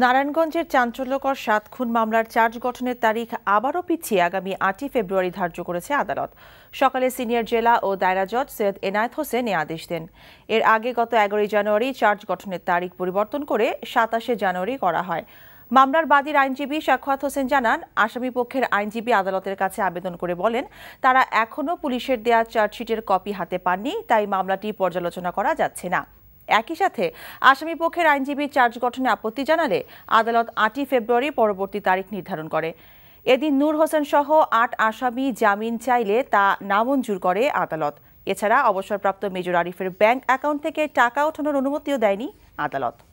নারায়ণগঞ্জের চাঞ্চল্যকর সাত খুন মামলার চার্জ গঠনের তারিখ আবারও পিছিয়ে আগামী আটই ফেব্রুয়ারি ধার্য করেছে আদালত সকালে সিনিয়র জেলা ও দায়রা জজ সৈয়দ এনায়েত হোসেন এ আদেশ দেন এর আগে গত এগারোই জানুয়ারি চার্জ গঠনের তারিখ পরিবর্তন করে সাতাশে জানুয়ারি করা হয় মামলার বাদীর আইনজীবী সাক্ষাত হোসেন জানান আসামি পক্ষের আইনজীবী আদালতের কাছে আবেদন করে বলেন তারা এখনও পুলিশের দেয়া চার্জশিটের কপি হাতে পাননি তাই মামলাটি পর্যালোচনা করা যাচ্ছে না একই সাথে আসামি পক্ষের আইনজীবী চার্জ গঠনে আপত্তি জানালে আদালত আটই ফেব্রুয়ারি পরবর্তী তারিখ নির্ধারণ করে এদিন নূর হোসেন সহ আট আসামি জামিন চাইলে তা নামঞ্জুর করে আদালত এছাড়া অবসরপ্রাপ্ত মেজর আরিফের ব্যাংক অ্যাকাউন্ট থেকে টাকা ওঠানোর অনুমতিও দেয়নি আদালত